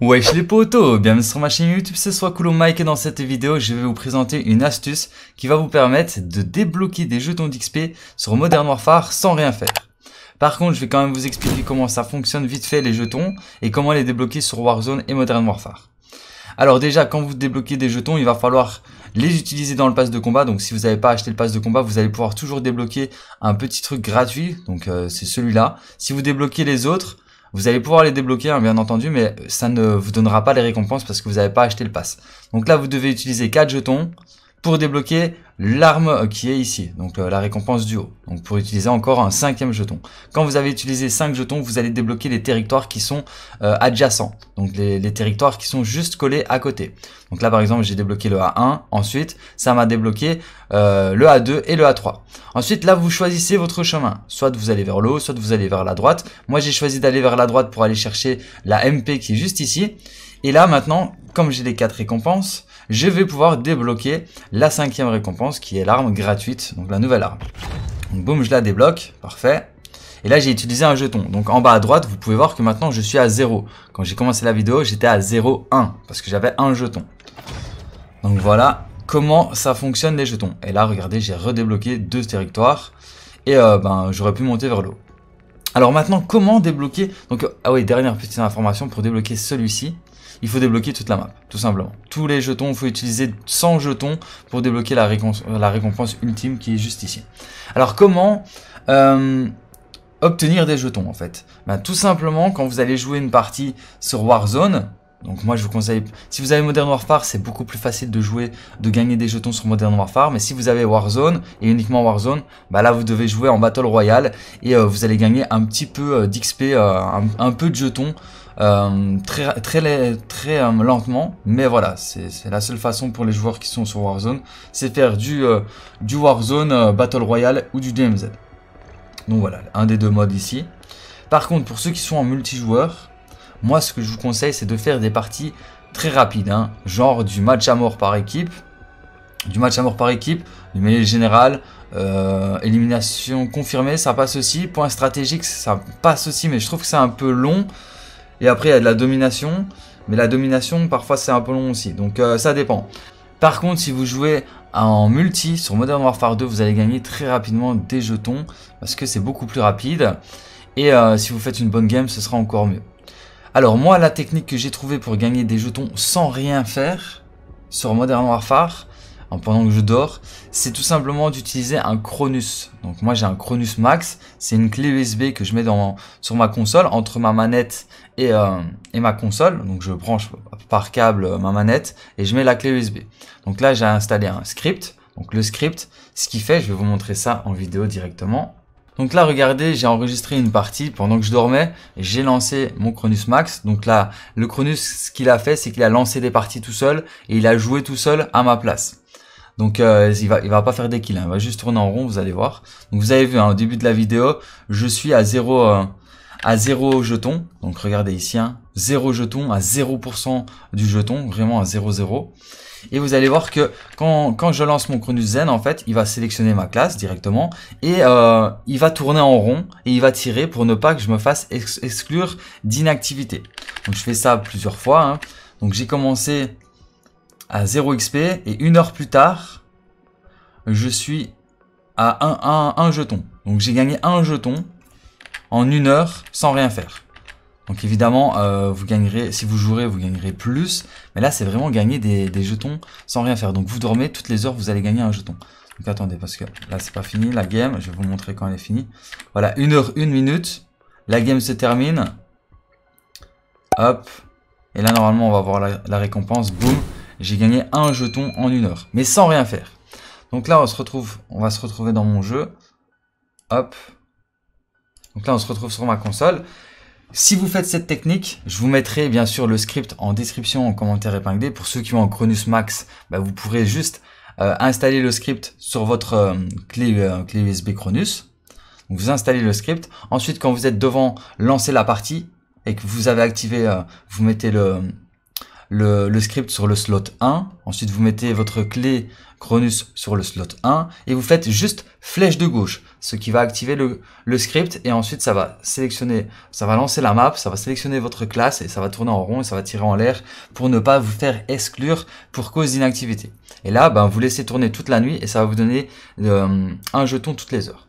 Wesh les potos, bienvenue sur ma chaîne YouTube, c'est soit cool Mike et dans cette vidéo je vais vous présenter une astuce qui va vous permettre de débloquer des jetons d'XP sur Modern Warfare sans rien faire. Par contre je vais quand même vous expliquer comment ça fonctionne vite fait les jetons et comment les débloquer sur Warzone et Modern Warfare. Alors déjà quand vous débloquez des jetons il va falloir les utiliser dans le pass de combat donc si vous n'avez pas acheté le pass de combat vous allez pouvoir toujours débloquer un petit truc gratuit donc euh, c'est celui-là. Si vous débloquez les autres vous allez pouvoir les débloquer, hein, bien entendu, mais ça ne vous donnera pas les récompenses parce que vous n'avez pas acheté le pass. Donc là, vous devez utiliser 4 jetons pour débloquer l'arme qui est ici, donc euh, la récompense du haut. Donc pour utiliser encore un cinquième jeton. Quand vous avez utilisé cinq jetons, vous allez débloquer les territoires qui sont euh, adjacents. Donc les, territoires qui sont juste collés à côté. Donc là par exemple j'ai débloqué le A1, ensuite ça m'a débloqué euh, le A2 et le A3. Ensuite là vous choisissez votre chemin. Soit vous allez vers le haut, soit vous allez vers la droite. Moi j'ai choisi d'aller vers la droite pour aller chercher la MP qui est juste ici. Et là maintenant, comme j'ai les quatre récompenses, je vais pouvoir débloquer la cinquième récompense qui est l'arme gratuite, donc la nouvelle arme. Donc boum, je la débloque, parfait. Et là, j'ai utilisé un jeton. Donc en bas à droite, vous pouvez voir que maintenant, je suis à 0. Quand j'ai commencé la vidéo, j'étais à 0,1 parce que j'avais un jeton. Donc voilà comment ça fonctionne les jetons. Et là, regardez, j'ai redébloqué deux territoires et euh, ben, j'aurais pu monter vers l'eau. Alors maintenant, comment débloquer Donc, euh, ah oui, dernière petite information pour débloquer celui-ci il faut débloquer toute la map, tout simplement. Tous les jetons, il faut utiliser 100 jetons pour débloquer euh, la, récompense, ultime qui est juste ici. Alors comment euh, obtenir des jetons en fait ben, Tout simplement quand vous allez jouer une partie sur Warzone, donc moi je vous conseille, si vous avez Modern Warfare, c'est beaucoup plus facile de jouer, de gagner des jetons sur Modern Warfare. Mais si vous avez Warzone, et uniquement Warzone, bah là vous devez jouer en Battle Royale. Et euh, vous allez gagner un petit peu d'XP, un, peu de jetons euh, très, très, très euh, lentement. Mais voilà, c'est la seule façon pour les joueurs qui sont sur Warzone, c'est faire du, euh, du Warzone Battle Royale ou du DMZ. Donc voilà, un des deux modes ici. Par contre, pour ceux qui sont en multijoueur, moi ce que je vous conseille, c'est de faire des parties très rapides, hein. genre du match à mort par équipe, du match à mort par équipe, du mêlée général, élimination confirmée, ça passe aussi. Point stratégique, ça passe aussi, mais je trouve que c'est un peu long. Et après, il y a de la domination. Mais la domination, parfois, c'est un peu long aussi. Donc, euh, ça dépend. Par contre, si vous jouez en multi sur Modern Warfare 2, vous allez gagner très rapidement des jetons. Parce que c'est beaucoup plus rapide. Et euh, si vous faites une bonne game, ce sera encore mieux. Alors, moi, la technique que j'ai trouvée pour gagner des jetons sans rien faire sur Modern Warfare, pendant que je dors, c'est tout simplement d'utiliser un Cronus. Donc moi j'ai un Cronus Max, c'est une clé USB que je mets dans, sur ma console, entre ma manette et, euh, et ma console. Donc je branche par câble euh, ma manette et je mets la clé USB. Donc là j'ai installé un script. Donc le script, ce qui fait, je vais vous montrer ça en vidéo directement. Donc là, regardez, j'ai enregistré une partie pendant que je dormais. J'ai lancé mon Cronus Max. Donc là, le Cronus, ce qu'il a fait, c'est qu'il a lancé des parties tout seul et il a joué tout seul à ma place. Donc euh, il va il va pas faire des kills, hein. il va juste tourner en rond, vous allez voir. Donc vous avez vu hein, au début de la vidéo, je suis à 0 euh, à 0 jeton. Donc regardez ici hein, 0 jeton à 0% du jeton, vraiment à 0 0. Et vous allez voir que quand, je lance mon Chronus Zen, en fait, il va sélectionner ma classe directement et euh, il va tourner en rond et il va tirer pour ne pas que je me fasse exclure d'inactivité. Donc je fais ça plusieurs fois. Hein. Donc j'ai commencé 0 XP et une heure plus tard, je suis à 1, 1, jeton. Donc j'ai gagné un jeton en une heure sans rien faire. Donc évidemment, euh, vous gagnerez, si vous jouerez, vous gagnerez plus. Mais là, c'est vraiment gagner des, jetons sans rien faire. Donc vous dormez, toutes les heures, vous allez gagner un jeton. Donc attendez, parce que là, c'est pas fini, la game. Je vais vous montrer quand elle est finie. Voilà, une heure, une minute. La game se termine. Hop. Et là, normalement, on va voir la, la récompense. Boum j'ai gagné un jeton en une heure, mais sans rien faire. Donc là, on se retrouve, on va se retrouver dans mon jeu. Hop. Donc là, on se retrouve sur ma console. Si vous faites cette technique, je vous mettrai bien sûr le script en description, en commentaire épinglé. Pour ceux qui ont un Cronus Max, bah, vous pourrez juste euh, installer le script sur votre euh, clé, USB euh, Cronus. vous installez le script. Ensuite, quand vous êtes devant, lancez la partie et que vous avez activé, vous mettez le, le, script sur le slot 1, ensuite vous mettez votre clé Cronus sur le slot 1, et vous faites juste flèche de gauche, ce qui va activer le, script, et ensuite ça va sélectionner, ça va lancer la map, ça va sélectionner votre classe, et ça va tourner en rond, et ça va tirer en l'air pour ne pas vous faire exclure pour cause d'inactivité. Et là, ben, vous laissez tourner toute la nuit, et ça va vous donner euh, un jeton toutes les heures.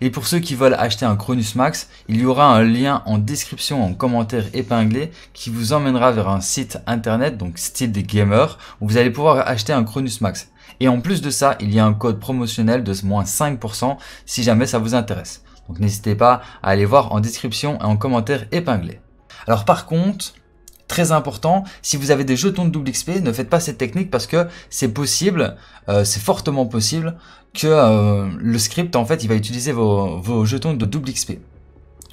Et pour ceux qui veulent acheter un Cronus Max, il y aura un lien en description, en commentaire épinglé, qui vous emmènera vers un site internet, donc style des gamers, où vous allez pouvoir acheter un Cronus Max. Et en plus de ça, il y a un code promotionnel de moins 5% si jamais ça vous intéresse. Donc n'hésitez pas à aller voir en description et en commentaire épinglé. Alors par contre, très important. Si vous avez des jetons de double XP, ne faites pas cette technique parce que c'est possible, euh, c'est fortement possible que euh, le script, en fait, il va utiliser vos, jetons de double XP.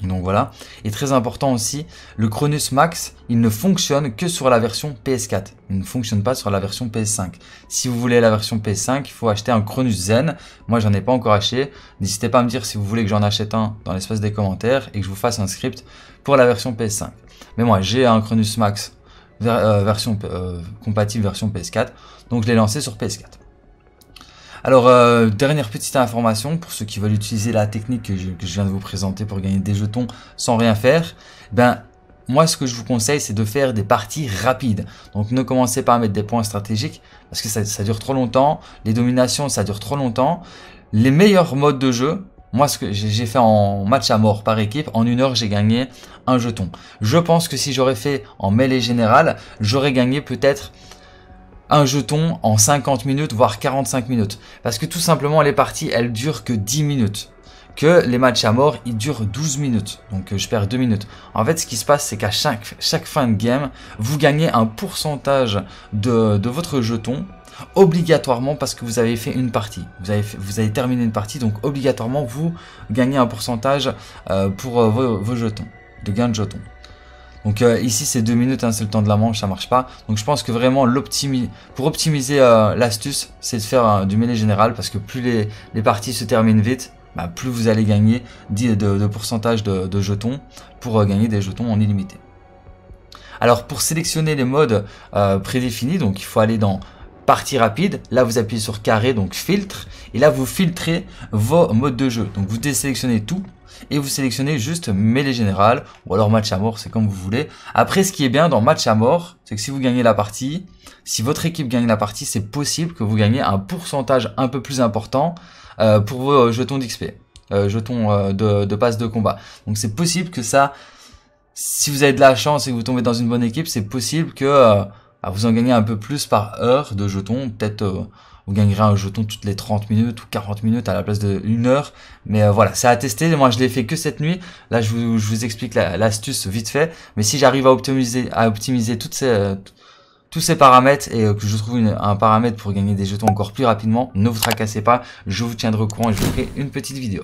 Donc voilà. Et très important aussi, le Chronus Max, il ne fonctionne que sur la version PS4. Il ne fonctionne pas sur la version PS5. Si vous voulez la version PS5, il faut acheter un Chronus Zen. Moi, j'en ai pas encore acheté. N'hésitez pas à me dire si vous voulez que j'en achète un dans l'espace des commentaires et que je vous fasse un script pour la version PS5. Mais moi, j'ai un Cronus Max euh, version euh, compatible version PS4, donc je l'ai lancé sur PS4. Alors, euh, dernière petite information pour ceux qui veulent utiliser la technique que je, viens de vous présenter pour gagner des jetons sans rien faire. Eh ben, moi, ce que je vous conseille, c'est de faire des parties rapides. Donc, ne commencez pas à mettre des points stratégiques parce que ça, ça dure trop longtemps. Les dominations, ça dure trop longtemps. Les meilleurs modes de jeu, moi, ce que j'ai fait en match à mort par équipe, en une heure, j'ai gagné jeton. Je pense que si j'aurais fait en mêlée générale, j'aurais gagné peut-être un jeton en 50 minutes, voire 45 minutes. Parce que tout simplement, les parties, elles durent que 10 minutes. Que les matchs à mort, ils durent 12 minutes. Donc euh, je perds 2 minutes. En fait, ce qui se passe, c'est qu'à chaque, chaque, fin de game, vous gagnez un pourcentage de, votre jeton obligatoirement parce que vous avez fait une partie. Vous avez, vous avez terminé une partie, donc obligatoirement, vous gagnez un pourcentage euh, pour euh, vos jetons de gain de jetons. Donc euh, ici c'est 2 minutes, hein, c'est le temps de la manche, ça marche pas. Donc je pense que vraiment pour optimiser euh, l'astuce, c'est de faire euh, du mêlée général parce que plus les, parties se terminent vite, bah, plus vous allez gagner de, pourcentage de, de, jetons pour gagner des jetons en illimité. Alors pour sélectionner les modes prédéfinis, donc il faut aller dans partie rapide, là vous appuyez sur carré, donc filtre, et là vous filtrez vos modes de jeu. Donc vous désélectionnez tout et vous sélectionnez juste mêlée générale ou alors match à mort, c'est comme vous voulez. Après, ce qui est bien dans match à mort, c'est que si vous gagnez la partie, si votre équipe gagne la partie, c'est possible que vous gagnez un pourcentage un peu plus important euh, pour vos euh, jetons d'XP, euh, jetons de, de passe de combat. Donc c'est possible que ça, si vous avez de la chance et que vous tombez dans une bonne équipe, c'est possible que vous en gagnez un peu plus par heure de jetons. Peut-être euh, vous gagnerez un jeton toutes les 30 minutes ou 40 minutes à la place d'une heure. Mais euh, voilà, c'est à tester. Moi, je l'ai fait que cette nuit. Là, je vous, explique l'astuce vite fait. Mais si j'arrive à optimiser, à optimiser toutes ces, euh, tous ces paramètres et que je trouve un paramètre pour gagner des jetons encore plus rapidement, ne vous tracassez pas. Je vous tiendrai au courant et je vous ferai une petite vidéo.